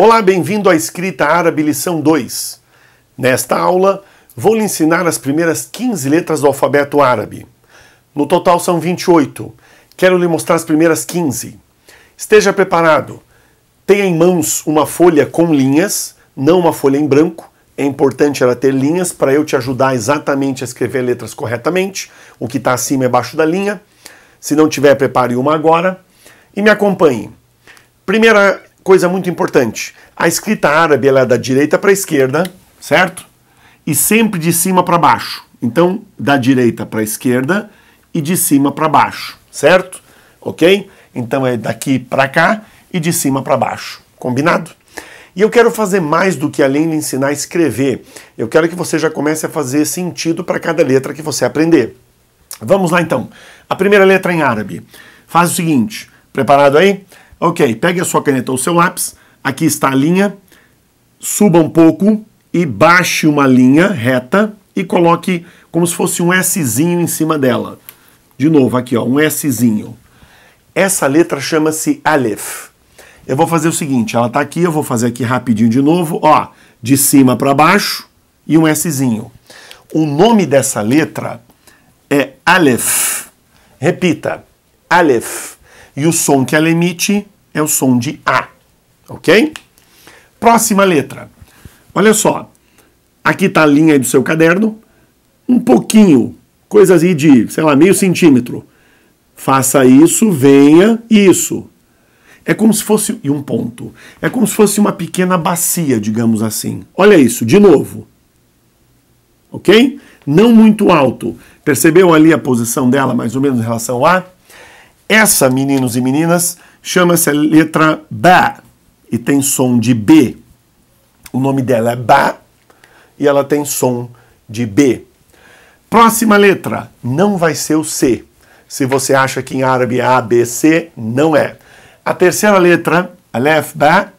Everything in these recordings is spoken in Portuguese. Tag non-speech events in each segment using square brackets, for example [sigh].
Olá, bem-vindo à Escrita Árabe Lição 2. Nesta aula, vou lhe ensinar as primeiras 15 letras do alfabeto árabe. No total são 28. Quero lhe mostrar as primeiras 15. Esteja preparado. Tenha em mãos uma folha com linhas, não uma folha em branco. É importante ela ter linhas para eu te ajudar exatamente a escrever letras corretamente. O que está acima é abaixo da linha. Se não tiver, prepare uma agora. E me acompanhe. Primeira coisa muito importante. A escrita árabe ela é da direita para a esquerda, certo? E sempre de cima para baixo. Então, da direita para a esquerda e de cima para baixo, certo? Ok? Então é daqui para cá e de cima para baixo. Combinado? E eu quero fazer mais do que além de ensinar a escrever. Eu quero que você já comece a fazer sentido para cada letra que você aprender. Vamos lá então. A primeira letra em árabe. Faz o seguinte: preparado aí? Ok, pegue a sua caneta ou seu lápis, aqui está a linha, suba um pouco e baixe uma linha reta e coloque como se fosse um Szinho em cima dela. De novo, aqui ó, um Szinho. Essa letra chama-se Aleph. Eu vou fazer o seguinte, ela está aqui, eu vou fazer aqui rapidinho de novo, ó, de cima para baixo e um Szinho. O nome dessa letra é Aleph. Repita, Aleph. E o som que ela emite é o som de A. Ok? Próxima letra. Olha só. Aqui está a linha do seu caderno. Um pouquinho, coisas aí de, sei lá, meio centímetro. Faça isso, venha, isso. É como se fosse. E um ponto. É como se fosse uma pequena bacia, digamos assim. Olha isso, de novo. Ok? Não muito alto. Percebeu ali a posição dela, mais ou menos, em relação a. Essa, meninos e meninas, chama-se letra Ba e tem som de B. O nome dela é Ba e ela tem som de B. Próxima letra, não vai ser o C. Se você acha que em árabe é A, B, C, não é. A terceira letra, Aleph Ba,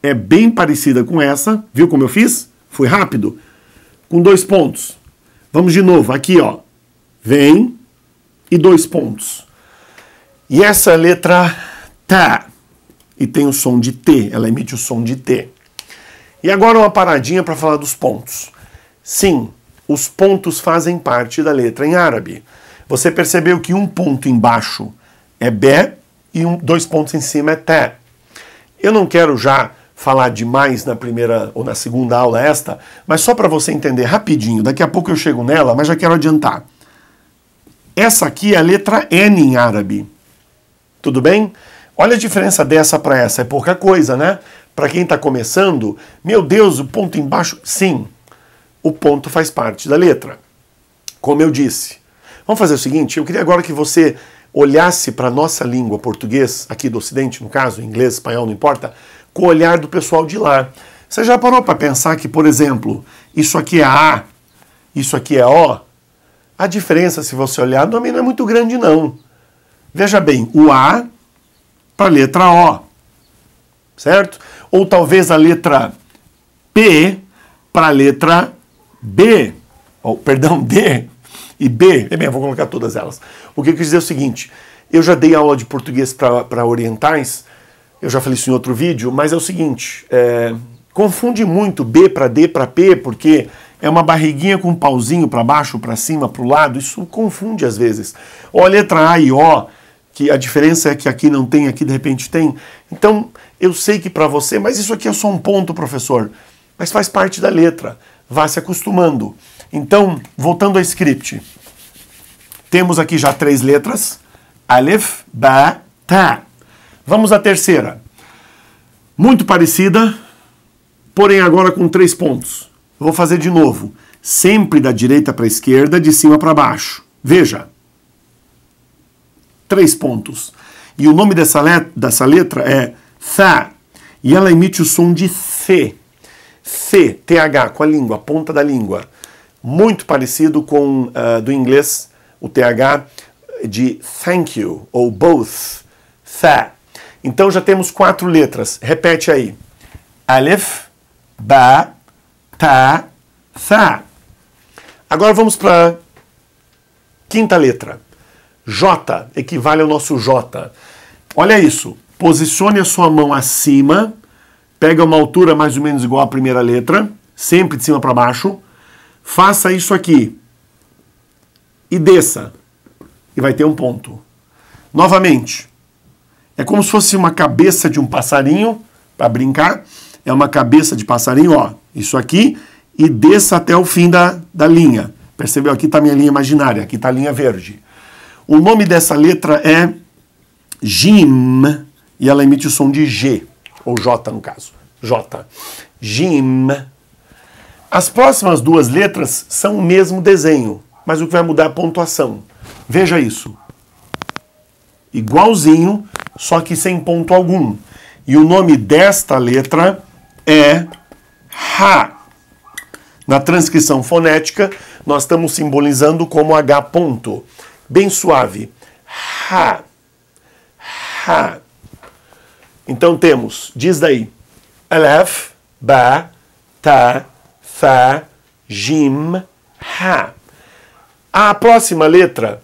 é bem parecida com essa. Viu como eu fiz? Foi rápido. Com dois pontos. Vamos de novo, aqui ó. Vem e dois pontos. E essa letra tá e tem o som de T, ela emite o som de T. E agora uma paradinha para falar dos pontos. Sim, os pontos fazem parte da letra em árabe. Você percebeu que um ponto embaixo é B e um, dois pontos em cima é Té. Eu não quero já falar demais na primeira ou na segunda aula esta, mas só para você entender rapidinho, daqui a pouco eu chego nela, mas já quero adiantar. Essa aqui é a letra N em árabe. Tudo bem? Olha a diferença dessa para essa, é pouca coisa, né? Para quem está começando, meu Deus, o ponto embaixo, sim, o ponto faz parte da letra. Como eu disse. Vamos fazer o seguinte, eu queria agora que você olhasse para a nossa língua, português, aqui do ocidente, no caso, inglês, espanhol, não importa, com o olhar do pessoal de lá. Você já parou para pensar que, por exemplo, isso aqui é A, isso aqui é O? A diferença, se você olhar, não é muito grande, não. Veja bem, o A para a letra O, certo? Ou talvez a letra P para a letra B, ou, perdão, D e B. É bem, vou colocar todas elas. O que eu quis dizer é o seguinte, eu já dei aula de português para orientais, eu já falei isso em outro vídeo, mas é o seguinte, é, confunde muito B para D para P, porque é uma barriguinha com um pauzinho para baixo, para cima, para o lado, isso confunde às vezes. Ou a letra A e O que a diferença é que aqui não tem, aqui de repente tem. Então, eu sei que para você, mas isso aqui é só um ponto, professor. Mas faz parte da letra. Vá se acostumando. Então, voltando ao script. Temos aqui já três letras: Aleph, Ba, Ta. Vamos à terceira. Muito parecida, porém agora com três pontos. Vou fazer de novo. Sempre da direita para a esquerda, de cima para baixo. Veja três pontos. E o nome dessa letra, dessa letra é Tha. E ela emite o som de C. C, TH, com a língua, a ponta da língua. Muito parecido com uh, do inglês, o TH de thank you ou both. Tha. Então já temos quatro letras. Repete aí. Aleph, Ba, Ta, Tha. Agora vamos para quinta letra. J equivale ao nosso J. Olha isso. Posicione a sua mão acima, pega uma altura mais ou menos igual à primeira letra, sempre de cima para baixo. Faça isso aqui. E desça. E vai ter um ponto. Novamente. É como se fosse uma cabeça de um passarinho, para brincar. É uma cabeça de passarinho, ó. Isso aqui. E desça até o fim da, da linha. Percebeu? Aqui está minha linha imaginária, aqui está a linha verde. O nome dessa letra é Jim, e ela emite o som de G, ou J no caso. J. Jim. As próximas duas letras são o mesmo desenho, mas o que vai mudar é a pontuação. Veja isso. Igualzinho, só que sem ponto algum. E o nome desta letra é Ha. Na transcrição fonética, nós estamos simbolizando como H ponto bem suave. Ha. Ha. Então temos, diz daí, Alef, Ba, Ta, Fa, Jim, Ha. A próxima letra,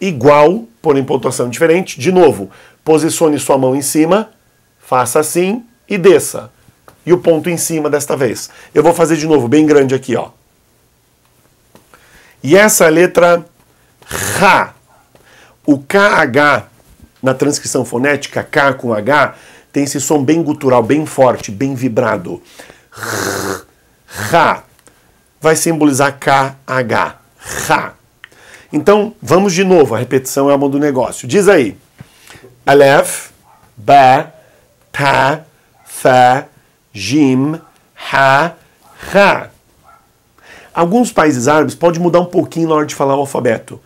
igual, porém pontuação diferente. De novo, posicione sua mão em cima, faça assim e desça. E o ponto em cima desta vez. Eu vou fazer de novo, bem grande aqui, ó. E essa letra Ra. O KH, na transcrição fonética, K com H, tem esse som bem gutural, bem forte, bem vibrado. Ra vai simbolizar KH. Ra. Então, vamos de novo, a repetição é a mão do negócio. Diz aí. Alef, Ba, Ta, Fa, Jim, Ha, Ra. Alguns países árabes podem mudar um pouquinho na hora de falar o alfabeto.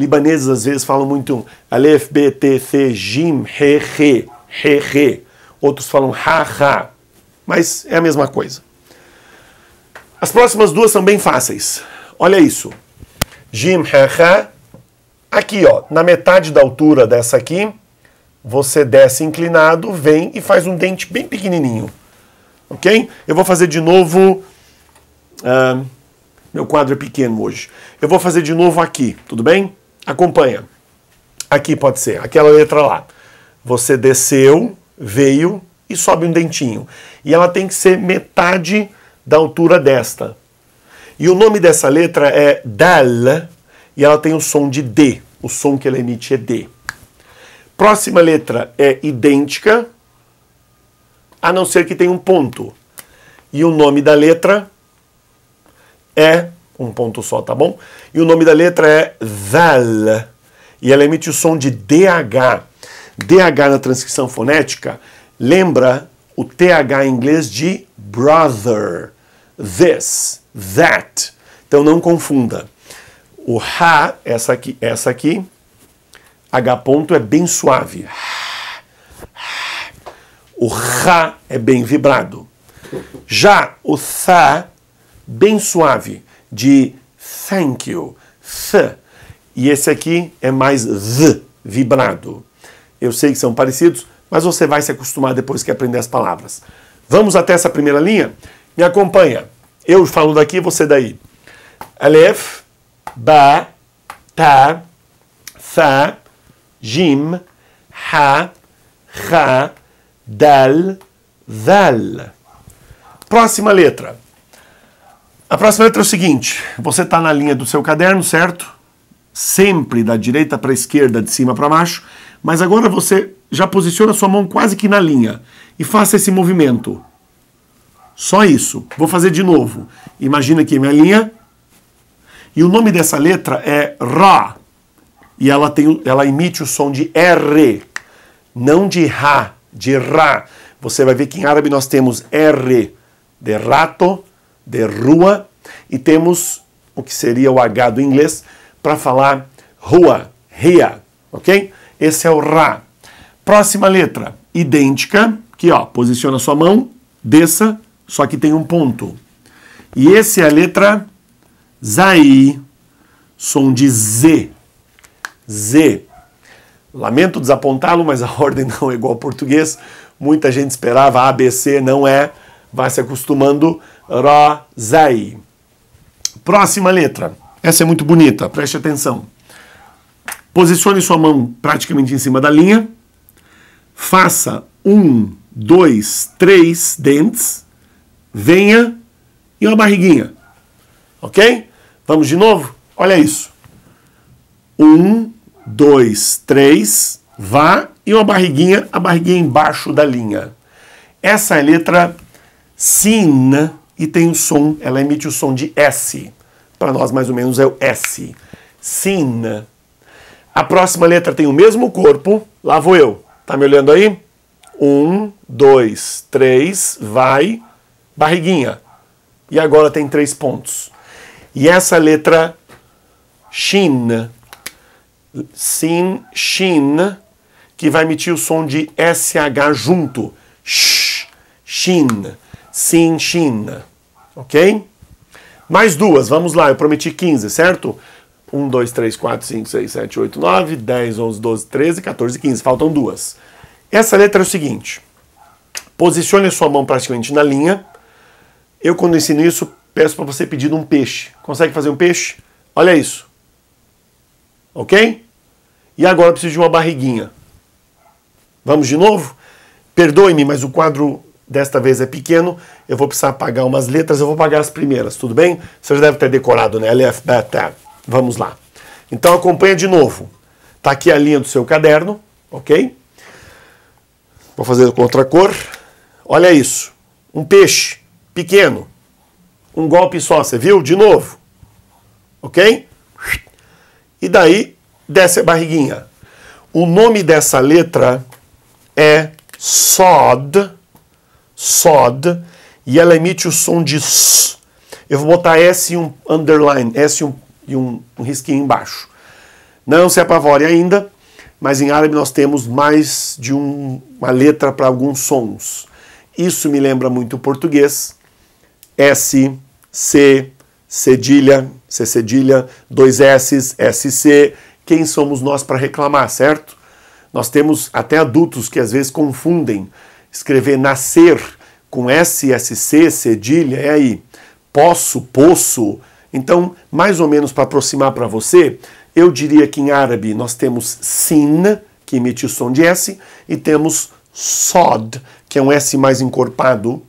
Libaneses às vezes falam muito alef, B, T, C, Jim, He, He, He, He. Outros falam Ha, Ha. Mas é a mesma coisa. As próximas duas são bem fáceis. Olha isso. Jim, He, Ha. Aqui, ó, na metade da altura dessa aqui, você desce inclinado, vem e faz um dente bem pequenininho. Ok? Eu vou fazer de novo... Uh, meu quadro é pequeno hoje. Eu vou fazer de novo aqui, tudo bem? Acompanha. Aqui pode ser, aquela letra lá. Você desceu, veio e sobe um dentinho. E ela tem que ser metade da altura desta. E o nome dessa letra é dal, e ela tem o som de D. O som que ela emite é D. Próxima letra é idêntica, a não ser que tenha um ponto. E o nome da letra é um ponto só, tá bom? E o nome da letra é Zal, e ela emite o som de DH. DH na transcrição fonética lembra o TH em inglês de brother, this, that. Então não confunda. O ha, essa aqui, essa aqui, H ponto é bem suave. O ra é bem vibrado. Já o tha, bem suave de thank you, th. E esse aqui é mais vibrado. Eu sei que são parecidos, mas você vai se acostumar depois que aprender as palavras. Vamos até essa primeira linha? Me acompanha. Eu falo daqui, você daí. Alef, Ba, Ta, Fa, Jim, Ha, Ra, Dal, Dal. Próxima letra. A próxima letra é o seguinte: você está na linha do seu caderno, certo? Sempre da direita para a esquerda, de cima para baixo, mas agora você já posiciona sua mão quase que na linha e faça esse movimento. Só isso. Vou fazer de novo. Imagina aqui minha linha. E o nome dessa letra é Ra. E ela, tem, ela emite o som de R, não de Ra, de Ra. Você vai ver que em árabe nós temos R de rato, de rua, e temos o que seria o H do inglês para falar rua, ria, ok? Esse é o Ra. Próxima letra, idêntica, que ó, posiciona sua mão, desça, só que tem um ponto. E esse é a letra Zai, som de Z. Z. Lamento desapontá-lo, mas a [laughs] ordem não é igual ao português. Muita gente esperava ABC, não é. Vai se acostumando, razei. Próxima letra. Essa é muito bonita, preste atenção. Posicione sua mão praticamente em cima da linha. Faça um, dois, três dentes. Venha e uma barriguinha. Ok? Vamos de novo? Olha isso. Um, dois, três. Vá e uma barriguinha, a barriguinha embaixo da linha. Essa é a letra sin e tem o um som, ela emite o som de S. Para nós, mais ou menos, é o S. Sin. A próxima letra tem o mesmo corpo. Lá vou eu. Tá me olhando aí? Um, dois, três, vai. Barriguinha. E agora tem três pontos. E essa letra Shin. Sin, Shin, que vai emitir o som de SH junto. Sh, Shin. Sin, Shin ok? Mais duas, vamos lá, eu prometi 15, certo? 1, 2, 3, 4, 5, 6, 7, 8, 9, 10, 11, 12, 13, 14, 15. Faltam duas. Essa letra é o seguinte: posicione a sua mão praticamente na linha. Eu, quando ensino isso, peço para você pedir um peixe. Consegue fazer um peixe? Olha isso. Ok? E agora eu preciso de uma barriguinha. Vamos de novo? Perdoe-me, mas o quadro desta vez é pequeno, eu vou precisar pagar umas letras, eu vou pagar as primeiras, tudo bem? Você já deve ter decorado, né? Lf beta. Vamos lá. Então acompanha de novo. Tá aqui a linha do seu caderno, ok? Vou fazer com outra cor. Olha isso. Um peixe pequeno. Um golpe só, você viu? De novo. Ok? E daí desce a barriguinha. O nome dessa letra é sod sod, e ela emite o som de s. Eu vou botar S e um underline, S e um, e um, um risquinho embaixo. Não se apavore ainda, mas em árabe nós temos mais de um, uma letra para alguns sons. Isso me lembra muito o português. S, C, cedilha, C cedilha, dois S's, SC. Quem somos nós para reclamar, certo? Nós temos até adultos que às vezes confundem escrever nascer com SSC, cedilha, é aí, posso, poço. Então, mais ou menos para aproximar para você, eu diria que em árabe nós temos sin, que emite o som de S, e temos sod, que é um S mais encorpado,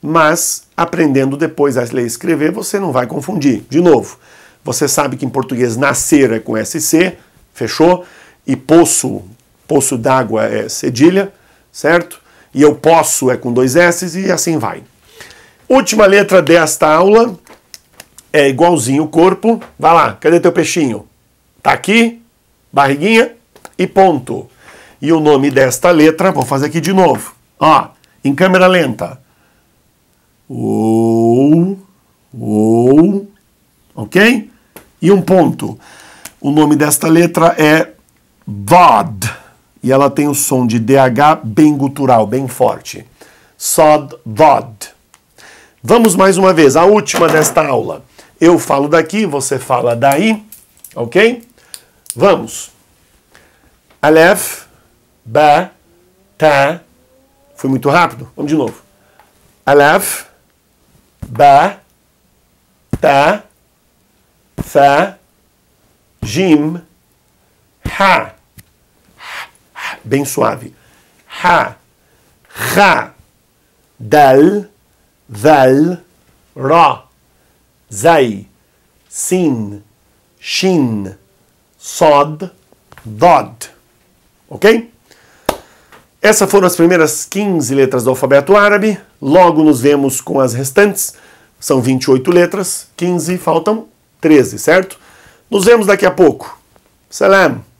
mas aprendendo depois a ler e escrever, você não vai confundir. De novo, você sabe que em português nascer é com SC, fechou? E poço, poço d'água é cedilha, certo? e eu posso é com dois S e assim vai. Última letra desta aula é igualzinho o corpo. Vai lá, cadê teu peixinho? Tá aqui, barriguinha e ponto. E o nome desta letra, vou fazer aqui de novo. Ó, em câmera lenta. Ou, ou, ok? E um ponto. O nome desta letra é VOD e ela tem o som de DH bem gutural, bem forte. Sod, dod. Vamos mais uma vez, a última desta aula. Eu falo daqui, você fala daí, ok? Vamos. Alef, ba, ta. Foi muito rápido? Vamos de novo. Alef, ba, ta, fa, jim, ha bem suave. Ha, ra, dal, dal, ra, zai, sin, shin, sod, dod. Ok? Essas foram as primeiras 15 letras do alfabeto árabe. Logo nos vemos com as restantes. São 28 letras, 15, faltam 13, certo? Nos vemos daqui a pouco. Salam!